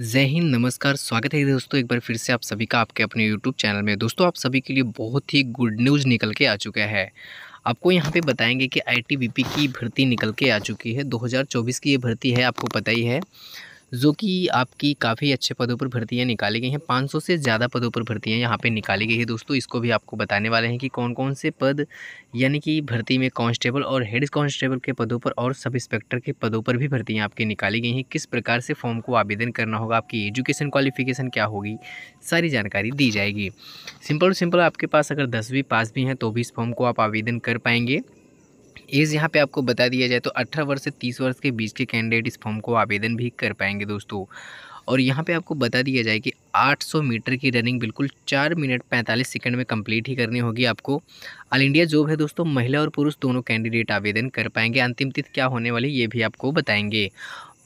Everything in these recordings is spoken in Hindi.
जय हिंद नमस्कार स्वागत है दोस्तों एक बार फिर से आप सभी का आपके अपने यूट्यूब चैनल में दोस्तों आप सभी के लिए बहुत ही गुड न्यूज़ निकल के आ चुका है आपको यहाँ पे बताएंगे कि आई की भर्ती निकल के आ चुकी है 2024 की ये भर्ती है आपको पता ही है जो कि आपकी काफ़ी अच्छे पदों पर भर्तियाँ निकाली गई हैं 500 से ज़्यादा पदों पर भर्तियाँ यहाँ पे निकाली गई है दोस्तों इसको भी आपको बताने वाले हैं कि कौन कौन से पद यानी कि भर्ती में कांस्टेबल और हेड कांस्टेबल के पदों पर और सब इंस्पेक्टर के पदों पर भी भर्तियाँ आपकी निकाली गई हैं किस प्रकार से फॉर्म को आवेदन करना होगा आपकी एजुकेशन क्वालिफिकेशन क्या होगी सारी जानकारी दी जाएगी सिंपल सिंपल आपके पास अगर दसवीं पास भी हैं तो भी इस फॉर्म को आप आवेदन कर पाएंगे एज यहाँ पे आपको बता दिया जाए तो अठारह वर्ष से तीस वर्ष के बीच के कैंडिडेट इस फॉर्म को आवेदन भी कर पाएंगे दोस्तों और यहाँ पे आपको बता दिया जाए कि 800 मीटर की रनिंग बिल्कुल चार मिनट 45 सेकंड में कंप्लीट ही करनी होगी आपको ऑल इंडिया जॉब है दोस्तों महिला और पुरुष दोनों कैंडिडेट आवेदन कर पाएंगे अंतिम तिथि क्या होने वाली ये भी आपको बताएंगे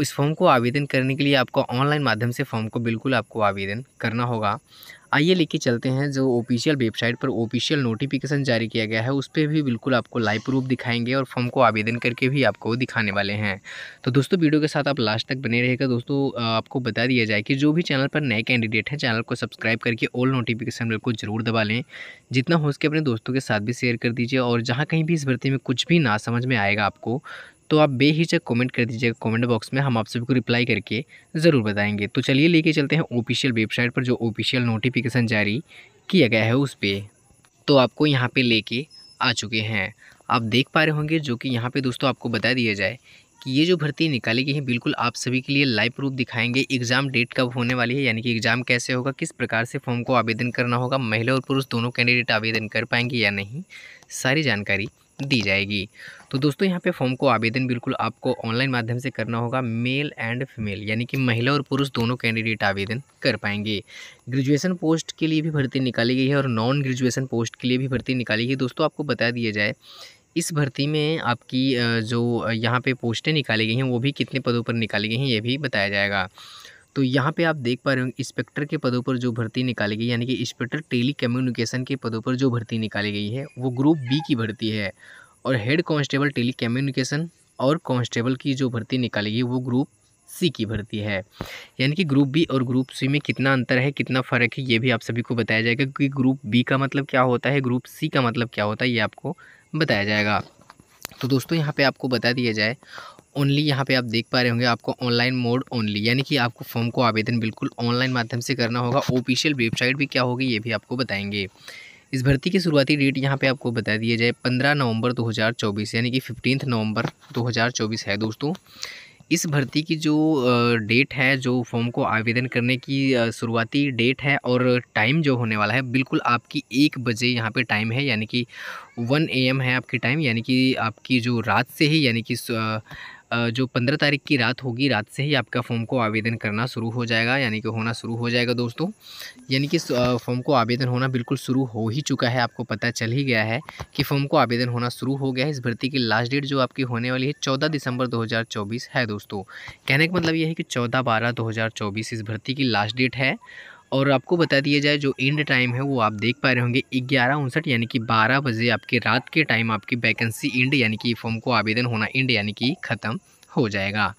उस फॉर्म को आवेदन करने के लिए आपको ऑनलाइन माध्यम से फॉर्म को बिल्कुल आपको आवेदन करना होगा आइए लेके चलते हैं जो ऑफिशियल वेबसाइट पर ऑफिशियल नोटिफिकेशन जारी किया गया है उस पर भी बिल्कुल आपको लाइव प्रूफ दिखाएंगे और फॉर्म को आवेदन करके भी आपको दिखाने वाले हैं तो दोस्तों वीडियो के साथ आप लास्ट तक बने रहेगा दोस्तों आपको बता दिया जाए कि जो भी चैनल पर नए कैंडिडेट हैं चैनल को सब्सक्राइब करके ऑल नोटिफिकेशन बिल को जरूर दबा लें जितना हो सके अपने दोस्तों के साथ भी शेयर कर दीजिए और जहाँ कहीं भी इस भर्ती में कुछ भी ना समझ में आएगा आपको तो आप बेहिचक कमेंट कर दीजिएगा कमेंट बॉक्स में हम आप सभी को रिप्लाई करके ज़रूर बताएंगे तो चलिए लेके चलते हैं ऑफिशियल वेबसाइट पर जो ऑफिशियल नोटिफिकेशन जारी किया गया है उस पर तो आपको यहाँ पे लेके आ चुके हैं आप देख पा रहे होंगे जो कि यहाँ पे दोस्तों आपको बता दिया जाए कि ये जो भर्ती निकाली गई है बिल्कुल आप सभी के लिए लाइव प्रूफ दिखाएंगे एग्ज़ाम डेट कब होने वाली है यानी कि एग्ज़ाम कैसे होगा किस प्रकार से फॉर्म को आवेदन करना होगा महिला और पुरुष दोनों कैंडिडेट आवेदन कर पाएंगे या नहीं सारी जानकारी दी जाएगी तो दोस्तों यहाँ पे फॉर्म को आवेदन बिल्कुल आपको ऑनलाइन माध्यम से करना होगा मेल एंड फीमेल यानी कि महिला और पुरुष दोनों कैंडिडेट आवेदन कर पाएंगे ग्रेजुएशन पोस्ट के लिए भी भर्ती निकाली गई है और नॉन ग्रेजुएशन पोस्ट के लिए भी भर्ती निकाली गई दोस्तों आपको बता दिया जाए इस भर्ती में आपकी जो यहाँ पे पोस्टें निकाली गई हैं वो भी कितने पदों पर निकाली गई हैं ये भी बताया जाएगा तो यहाँ पे आप देख पा रहे होंगे इंस्पेक्टर के पदों पर जो भर्ती निकाली गई यानी कि इंस्पेक्टर टेली कम्युनिकेशन के पदों पर जो भर्ती निकाली गई है वो ग्रुप बी की भर्ती है और हेड कांस्टेबल टेली कम्युनिकेशन और कांस्टेबल की जो भर्ती निकाली गई वो ग्रुप सी की भर्ती है यानी कि ग्रुप बी और ग्रुप सी में कितना अंतर है कितना फ़र्क है ये भी आप सभी को बताया जाएगा कि ग्रुप बी का मतलब क्या होता है ग्रुप सी का मतलब क्या होता है ये आपको बताया जाएगा तो दोस्तों यहाँ पे आपको बता दिया जाए ओनली यहाँ पे आप देख पा रहे होंगे आपको ऑनलाइन मोड ओनली यानी कि आपको फॉर्म को आवेदन बिल्कुल ऑनलाइन माध्यम से करना होगा ऑफिशियल वेबसाइट भी क्या होगी ये भी आपको बताएंगे इस भर्ती की शुरुआती डेट यहाँ पे आपको बता दिया जाए पंद्रह नवंबर 2024 यानी कि फिफ्टींथ नवंबर 2024 है दोस्तों इस भर्ती की जो डेट है जो फॉर्म को आवेदन करने की शुरुआती डेट है और टाइम जो होने वाला है बिल्कुल आपकी एक बजे यहाँ पे टाइम है यानी कि वन एम है आपकी टाइम यानी कि आपकी जो रात से ही यानी कि जो पंद्रह तारीख की रात होगी रात से ही आपका फॉर्म को आवेदन करना शुरू हो जाएगा यानी कि होना शुरू हो जाएगा दोस्तों यानी कि फॉर्म को आवेदन होना बिल्कुल शुरू हो ही चुका है आपको पता चल ही गया है कि फॉर्म को आवेदन होना शुरू हो गया है इस भर्ती की लास्ट डेट जो आपकी होने वाली है चौदह दिसंबर दो है दोस्तों कहने का मतलब यह है कि चौदह बारह दो इस भर्ती की लास्ट डेट है और आपको बता दिया जाए जो एंड टाइम है वो आप देख पा रहे होंगे ग्यारह उनसठ यानी कि बारह बजे आपके रात के टाइम आपकी वैकेंसी एंड यानी कि फॉर्म को आवेदन होना एंड यानी कि ख़त्म हो जाएगा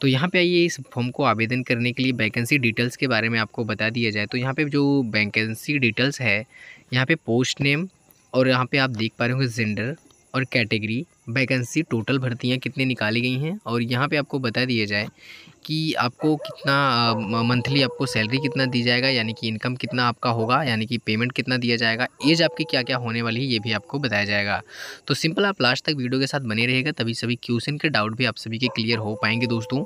तो यहाँ पे आइए इस फॉर्म को आवेदन करने के लिए वैकेंसी डिटेल्स के बारे में आपको बता दिया जाए तो यहाँ पर जो वैकेंसी डिटेल्स है यहाँ पर पोस्ट नेम और यहाँ पर आप देख पा रहे होंगे जेंडर और कैटेगरी वैकेंसी टोटल भर्तियाँ कितनी निकाली गई हैं और यहाँ पे आपको बता दिया जाए कि आपको कितना मंथली आपको सैलरी कितना दी जाएगा यानी कि इनकम कितना आपका होगा यानी कि पेमेंट कितना दिया जाएगा एज आपकी क्या क्या होने वाली है ये भी आपको बताया जाएगा तो सिंपल आप लास्ट तक वीडियो के साथ बने रहेगा तभी सभी क्वेश्चन के डाउट भी आप सभी के क्लियर हो पाएंगे दोस्तों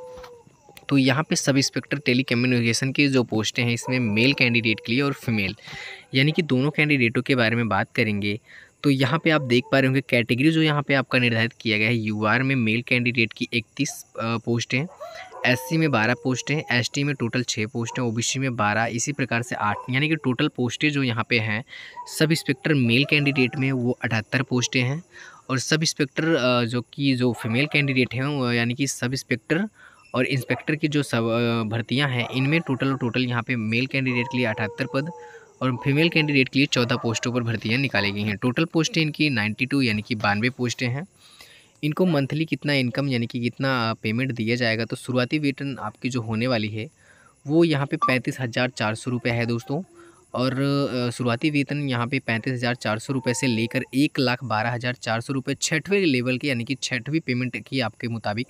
तो यहाँ पे सब इंस्पेक्टर टेली कम्युनिकेशन की जो पोस्टें हैं इसमें मेल कैंडिडेट के लिए और फीमेल यानी कि दोनों कैंडिडेटों के बारे में बात करेंगे तो यहाँ पे आप देख पा रहे होंगे कैटेगरी जो यहाँ पे आपका निर्धारित किया गया है यूआर में मेल कैंडिडेट की इकतीस पोस्ट हैं एससी में बारह पोस्ट हैं एसटी में टोटल छः पोस्ट हैं ओबीसी में बारह इसी प्रकार से आठ यानी कि टोटल पोस्टें जो यहाँ पे हैं सब इंस्पेक्टर मेल कैंडिडेट में वो अठहत्तर पोस्टें हैं और सब इंस्पेक्टर जो कि जो फीमेल कैंडिडेट हैं यानी कि सब इंस्पेक्टर और इंस्पेक्टर की जो सब भर्तियाँ हैं इनमें टोटल टोटल यहाँ पर मेल कैंडिडेट के लिए अठहत्तर पद और फीमेल कैंडिडेट के लिए चौदह पोस्टों पर भर्तियाँ निकाली गई हैं टोटल पोस्टें इनकी नाइन्टी टू यानी कि बानवे पोस्टें हैं इनको मंथली कितना इनकम यानी कि कितना पेमेंट दिया जाएगा तो शुरुआती वेतन आपकी जो होने वाली है वो यहाँ पे पैंतीस हज़ार चार सौ रुपये है दोस्तों और शुरुआती वेतन यहाँ पे पैंतीस हज़ार चार सौ रुपये से लेकर एक लाख बारह हज़ार चार सौ रुपये छठवें लेवल के यानी कि छठवीं पेमेंट की आपके मुताबिक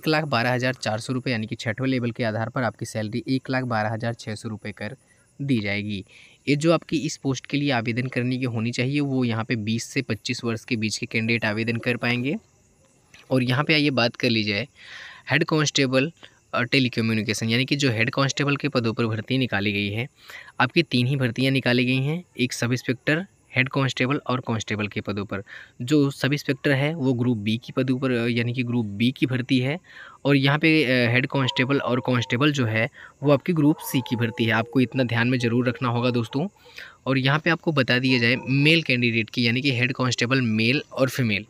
एक लाख बारह हज़ार चार सौ रुपये यानी कि छठवें लेवल के आधार पर आपकी सैलरी एक लाख बारह हज़ार छः सौ रुपये कर दी जाएगी ये जो आपकी इस पोस्ट के लिए आवेदन करने की होनी चाहिए वो यहाँ पे 20 से 25 वर्ष के बीच के कैंडिडेट आवेदन कर पाएंगे और यहाँ पे आइए बात कर ली जाए हेड कांस्टेबल कम्युनिकेशन यानी कि जो हेड कांस्टेबल के पदों पर भर्ती निकाली गई है आपकी तीन ही भर्तियाँ निकाली गई हैं एक सब इंस्पेक्टर हेड कांस्टेबल और कांस्टेबल के पदों पर जो सब इंस्पेक्टर है वो ग्रुप बी की पदों पर यानी कि ग्रुप बी की भर्ती है और यहाँ पे हेड कांस्टेबल और कांस्टेबल जो है वो आपकी ग्रुप सी की भर्ती है आपको इतना ध्यान में ज़रूर रखना होगा दोस्तों और यहाँ पे आपको बता दिया जाए मेल कैंडिडेट की यानी कि हेड कांस्टेबल मेल और फीमेल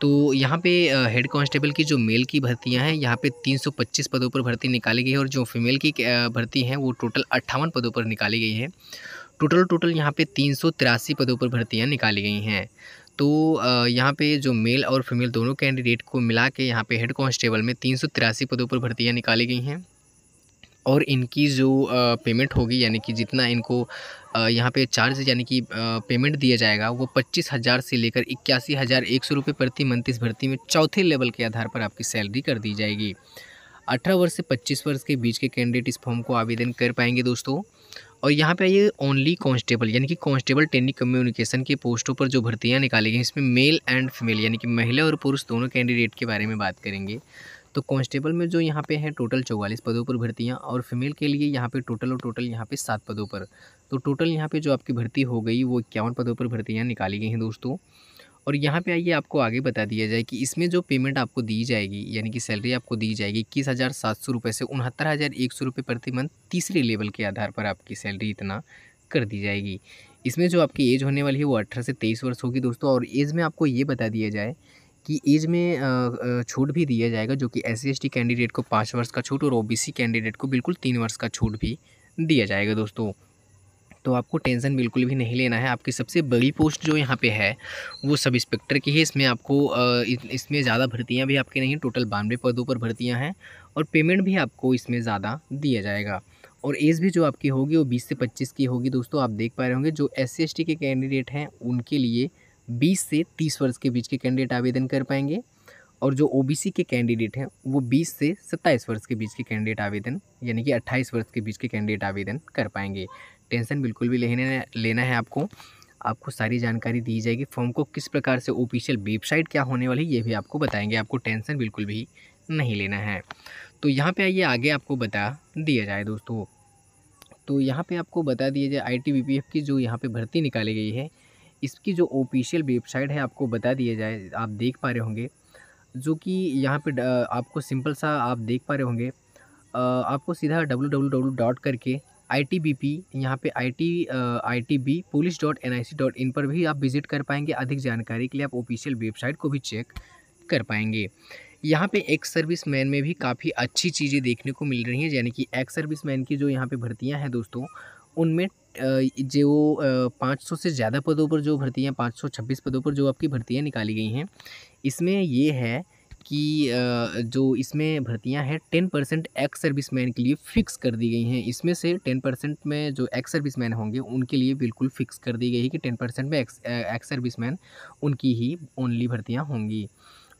तो यहाँ पे हेड कांस्टेबल की जो मेल की भर्तियाँ हैं यहाँ पे 325 पदों पर भर्ती निकाली गई है और जो फीमेल की भर्ती हैं वो टोटल अट्ठावन पदों पर निकाली गई है टोटल टोटल यहाँ पे तीन सौ तिरासी पदों पर भर्तियाँ निकाली गई हैं तो यहाँ पे जो मेल और फीमेल दोनों कैंडिडेट को मिला के यहाँ पे हेड कांस्टेबल में तीन सौ तिरासी पदों पर भर्तियाँ निकाली गई हैं और इनकी जो पेमेंट होगी यानी कि जितना इनको यहाँ पे चार्ज यानी कि पेमेंट दिया जाएगा वो पच्चीस हज़ार से लेकर इक्यासी हज़ार एक सौ रुपये प्रति मंथ इस भर्ती में चौथे लेवल के आधार पर आपकी सैलरी कर दी जाएगी अठारह वर्ष से पच्चीस वर्ष के बीच के कैंडिडेट इस फॉर्म को आवेदन कर पाएंगे दोस्तों और यहाँ पे ये ओनली कांस्टेबल यानी कि कांस्टेबल टेनिक कम्युनिकेशन की पोस्टों पर जो भर्तियाँ निकाली गई इसमें मेल एंड फीमेल यानी कि महिला और पुरुष दोनों कैंडिडेट के बारे में बात करेंगे तो कांस्टेबल में जो यहाँ पे है टोटल चौवालीस पदों पर भर्तियाँ और फीमेल के लिए यहाँ पे टोटल और टोटल यहाँ पे सात पदों पर तो टोटल यहाँ पे जो आपकी भर्ती हो गई वो इक्यावन पदों पर भर्तियाँ निकाली गई हैं दोस्तों और यहाँ पे आइए आपको आगे बता दिया जाए कि इसमें जो पेमेंट आपको दी जाएगी यानी कि सैलरी आपको दी जाएगी इक्कीस हज़ार सात सौ रुपये से उनहत्तर हज़ार एक सौ रुपये प्रति मंथ तीसरे लेवल के आधार पर आपकी सैलरी इतना कर दी जाएगी इसमें जो आपकी एज होने वाली है वो अठारह से तेईस वर्ष होगी दोस्तों और एज में आपको ये बता दिया जाए कि एज में छूट भी दिया जाएगा जो कि एस सी कैंडिडेट को पाँच वर्ष का छूट और ओ कैंडिडेट को बिल्कुल तीन वर्ष का छूट भी दिया जाएगा दोस्तों तो आपको टेंशन बिल्कुल भी नहीं लेना है आपकी सबसे बड़ी पोस्ट जो यहाँ पे है वो सब इंस्पेक्टर की है इसमें आपको इसमें ज़्यादा भर्तियाँ भी आपकी नहीं हैं टोटल बानवे पदों पर भर्तियाँ हैं और पेमेंट भी आपको इसमें ज़्यादा दिया जाएगा और एज भी जो आपकी होगी वो बीस से पच्चीस की होगी दोस्तों आप देख पा रहे होंगे जो एस सी के कैंडिडेट हैं उनके लिए बीस से तीस वर्ष के बीच के कैंडिडेट आवेदन कर पाएंगे और जो ओबीसी के कैंडिडेट हैं वो 20 से 27 वर्ष के बीच के कैंडिडेट आवेदन यानी कि 28 वर्ष के बीच के कैंडिडेट आवेदन कर पाएंगे टेंशन बिल्कुल भी लेने लेना है आपको आपको सारी जानकारी दी जाएगी फॉर्म को किस प्रकार से ऑफिशियल वेबसाइट क्या होने वाली है ये भी आपको बताएंगे आपको टेंशन बिल्कुल भी नहीं लेना है तो यहाँ पे आइए आगे आपको बता दिया जाए दोस्तों तो यहाँ पे आपको बता दिया जाए आईटीबीपीएफ की जो यहाँ पे भर्ती निकाली गई है इसकी जो ऑफिशियल वेबसाइट है आपको बता दिया जाए आप देख पा रहे होंगे जो कि यहाँ पर आपको सिंपल सा आप देख पा रहे होंगे आपको सीधा डब्ल्यू डब्लू डब्ल्यू डॉट करके आई टी बी पी यहाँ पर I T I T B police dot N I C dot in पर भी आप विजिट कर पाएंगे अधिक जानकारी के लिए आप ऑफिशियल वेबसाइट को भी चेक कर पाएंगे यहाँ पे एक्स सर्विस मैन में भी काफ़ी अच्छी चीज़ें देखने को मिल रही हैं यानी कि एक्स सर्विस मैन की जो यहाँ पे भर्तियाँ हैं दोस्तों उनमें जो पाँच सौ से ज़्यादा पदों पर जो भर्तियाँ पाँच सौ छब्बीस पदों पर जो आपकी भर्तियाँ निकाली गई हैं इसमें ये है कि जो इसमें भर्तियां हैं ten percent ex service man के लिए फ़िक्स कर दी गई हैं इसमें से टेन परसेंट में जो एक्स सर्विस मैन होंगे उनके लिए बिल्कुल फ़िक्स कर दी गई है कि टेन परसेंट में एक्स एक्स सर्विस मैन उनकी ही ओनली भर्तियाँ होंगी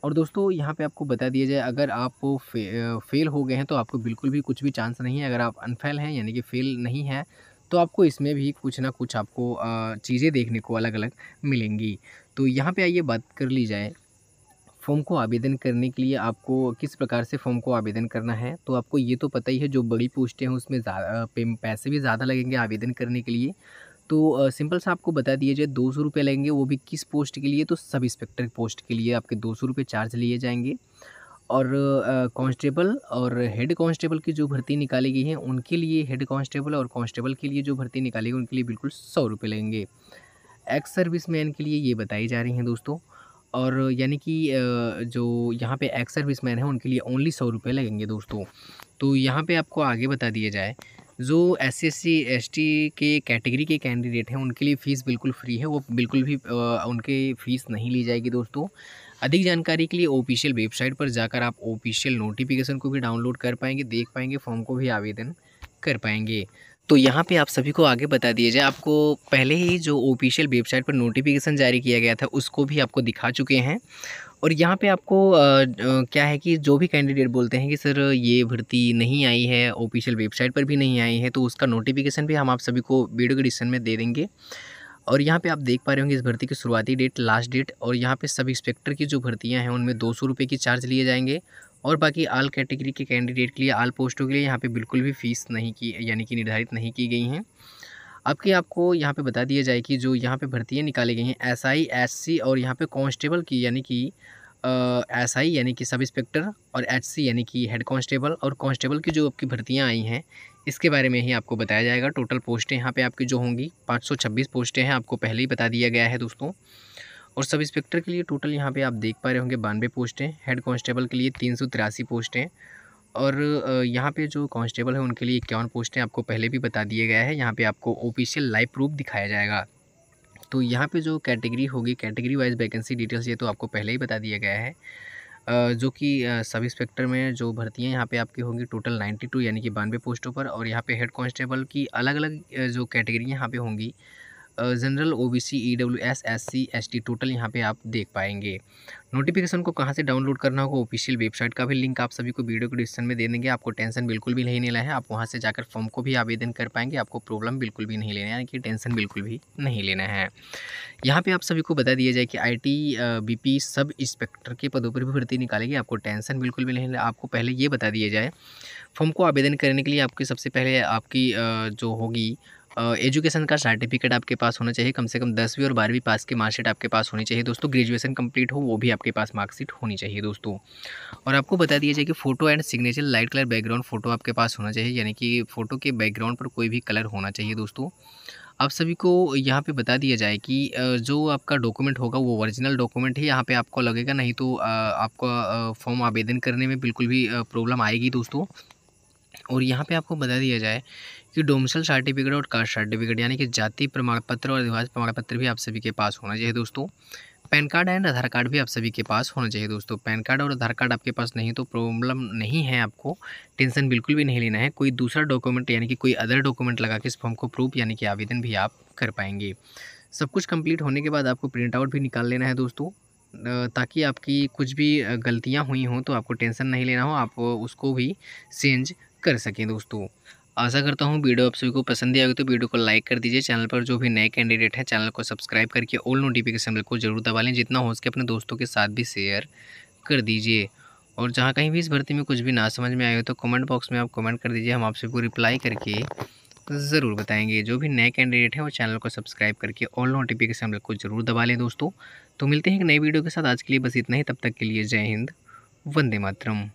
और दोस्तों यहाँ पे आपको बता दिया जाए अगर आप फे, फेल हो गए हैं तो आपको बिल्कुल भी कुछ भी चांस नहीं है अगर आप अनफेल हैं यानी कि फ़ेल नहीं है तो आपको इसमें भी कुछ ना कुछ आपको चीज़ें देखने को अलग अलग मिलेंगी तो यहाँ पे आइए बात कर ली जाए फॉर्म को आवेदन करने के लिए आपको किस प्रकार से फॉर्म को आवेदन करना है तो आपको ये तो पता ही है जो बड़ी पोस्टें हैं उसमें पैसे भी ज़्यादा लगेंगे आवेदन करने के लिए तो सिंपल सा आपको बता दिया जाए दो सौ रुपये लगेंगे वो भी किस पोस्ट के लिए तो सब इंस्पेक्टर पोस्ट के लिए आपके दो सौ रुपये चार्ज लिए जाएंगे और कांस्टेबल और हेड कांस्टेबल की जो भर्ती निकाली गई है उनके लिए हेड कांस्टेबल और कांस्टेबल के लिए जो भर्ती निकाली गई उनके लिए बिल्कुल सौ रुपये लगेंगे एक्स सर्विस मैन के लिए ये बताई जा रही हैं दोस्तों और यानी कि जो यहाँ पे एक्स सर्विस मैन है उनके लिए ओनली सौ रुपये लगेंगे दोस्तों तो यहाँ पे आपको आगे बता दिया जाए जो S C S C S T के कैटेगरी के कैंडिडेट हैं उनके लिए फ़ीस बिल्कुल फ्री है वो बिल्कुल भी उनके फ़ीस नहीं ली जाएगी दोस्तों अधिक जानकारी के लिए ऑफिशियल वेबसाइट पर जाकर आप ऑफिशियल नोटिफिकेशन को भी डाउनलोड कर पाएंगे देख पाएंगे फॉर्म को भी आवेदन कर पाएंगे तो यहाँ पे आप सभी को आगे बता दिया जाए आपको पहले ही जो ऑफिशियल वेबसाइट पर नोटिफिकेशन जारी किया गया था उसको भी आपको दिखा चुके हैं और यहाँ पे आपको आ, क्या है कि जो भी कैंडिडेट बोलते हैं कि सर ये भर्ती नहीं आई है ऑफिशियल वेबसाइट पर भी नहीं आई है तो उसका नोटिफिकेशन भी हम आप सभी को वीडियो के डिस्क्रिप्शन में दे देंगे और यहाँ पे आप देख पा रहे होंगे इस भर्ती की शुरुआती डेट लास्ट डेट और यहाँ पे सब इंस्पेक्टर की जो भर्तियाँ हैं उनमें दो सौ रुपये की चार्ज लिए जाएंगे और बाकी आल कैटेगरी के कैंडिडेट के लिए आल पोस्टों के लिए यहाँ पे बिल्कुल भी फ़ीस नहीं की यानी कि निर्धारित नहीं की गई हैं अब कि आपको यहाँ पे बता दिया जाए कि जो यहाँ पे भर्तियाँ निकाली गई हैं एस आई एस सी और यहाँ पे कांस्टेबल की यानी कि एस आई यानी कि सब इंस्पेक्टर और एच सी यानी कि हेड कांस्टेबल और कांस्टेबल की जो आपकी भर्तियाँ आई हैं इसके बारे में ही आपको बताया जाएगा टोटल पोस्टें यहाँ पे आपकी जो होंगी 526 पोस्टें हैं आपको पहले ही बता दिया गया है दोस्तों और सब इंस्पेक्टर के लिए टोटल यहाँ पे आप देख पा रहे होंगे बानवे पोस्टें हेड कांस्टेबल के लिए तीन पोस्टें और यहाँ पर जो कांस्टेबल है उनके लिए इक्यावन पोस्टें आपको पहले भी बता दिया गया है यहाँ पर आपको ऑफिशियल लाइव प्रूफ दिखाया जाएगा तो यहाँ पे जो कैटेगरी होगी कैटेगरी वाइज वैकेंसी डिटेल्स ये तो आपको पहले ही बता दिया गया है जो कि सब इंस्पेक्टर में जो भर्तियाँ यहाँ पे आपकी होंगी टोटल 92 यानी कि बानवे पोस्टों पर और यहाँ पे हेड कांस्टेबल की अलग अलग जो कैटेगरी यहाँ पे होंगी general O B C E W S S C S T total यहाँ पे आप देख पाएंगे नोटिफिकेशन को कहाँ से डाउनलोड करना होगा ऑफिशियल वेबसाइट का भी लिंक आप सभी को वीडियो के डिस्क्रिप्शन में दे देंगे आपको टेंशन बिल्कुल भी नहीं लेना है आप वहाँ से जाकर फॉर्म को भी आवेदन कर पाएंगे आपको प्रॉब्लम बिल्कुल भी नहीं लेना है यानी कि टेंशन बिल्कुल भी नहीं लेना है यहाँ पर आप सभी को बता दिया जाए कि I T B P sub inspector के पदों पर भी भर्ती निकालेगी आपको टेंशन बिल्कुल भी नहीं आपको पहले ये बता दिया जाए फॉर्म को आवेदन करने के लिए आपकी सबसे पहले आपकी जो होगी एजुकेशन का सर्टिफिकेट आपके पास होना चाहिए कम से कम दसवीं और बारहवीं पास की मार्कशीट आपके पास होनी चाहिए दोस्तों ग्रेजुएशन कंप्लीट हो वो भी आपके पास मार्कशीट होनी चाहिए दोस्तों और आपको बता दिया जाए कि photo and signature light colour background photo आपके पास होना चाहिए यानी कि फ़ोटो के बैकग्राउंड पर कोई भी कलर होना चाहिए दोस्तों आप सभी को यहाँ पे बता दिया जाए कि जो आपका डॉक्यूमेंट होगा वो ओरिजिनल डॉक्यूमेंट ही यहाँ पे आपको लगेगा नहीं तो आपका फॉर्म आवेदन करने में बिल्कुल भी प्रॉब्लम आएगी दोस्तों और यहाँ पे आपको बता दिया जाए कि डोमिसल सर्टिफिकेट और कास्ट सर्टिफिकेट यानी कि जाति प्रमाण पत्र और अधिवास प्रमाण पत्र भी आप सभी के पास होना चाहिए दोस्तों PAN card and Aadhaar card भी आप सभी के पास होना चाहिए दोस्तों पैन कार्ड और आधार कार्ड आपके पास नहीं तो प्रॉब्लम नहीं है आपको टेंशन बिल्कुल भी नहीं लेना है कोई दूसरा डॉक्यूमेंट यानी कि कोई अदर डॉक्यूमेंट लगा के इस फॉर्म को प्रूफ यानी कि आवेदन भी आप कर पाएंगे सब कुछ कंप्लीट होने के बाद आपको प्रिंट आउट भी निकाल लेना है दोस्तों ताकि आपकी कुछ भी गलतियाँ हुई हों तो आपको टेंशन नहीं लेना हो आप उसको भी चेंज कर सकें दोस्तों आशा करता हूँ वीडियो आप सभी को पसंद आएगी तो वीडियो को लाइक कर दीजिए चैनल पर जो भी नए कैंडिडेट हैं चैनल को सब्सक्राइब करके ऑल नोटिफिकेशन बिल को जरूर दबा लें जितना हो सके अपने दोस्तों के साथ भी शेयर कर दीजिए और जहाँ कहीं भी इस भर्ती में कुछ भी ना समझ में आए हो तो कमेंट बॉक्स में आप कमेंट कर दीजिए हम आप को रिप्लाई करके ज़रूर बताएंगे जो भी नए कैंडिडेट हैं वो चैनल को सब्सक्राइब करके ऑल नोटिफिकेशन बिल को जरूर दबा लें दोस्तों तो मिलते हैं एक नई वीडियो के साथ आज के लिए बस इतना ही तब तक के लिए जय हिंद वंदे मातरम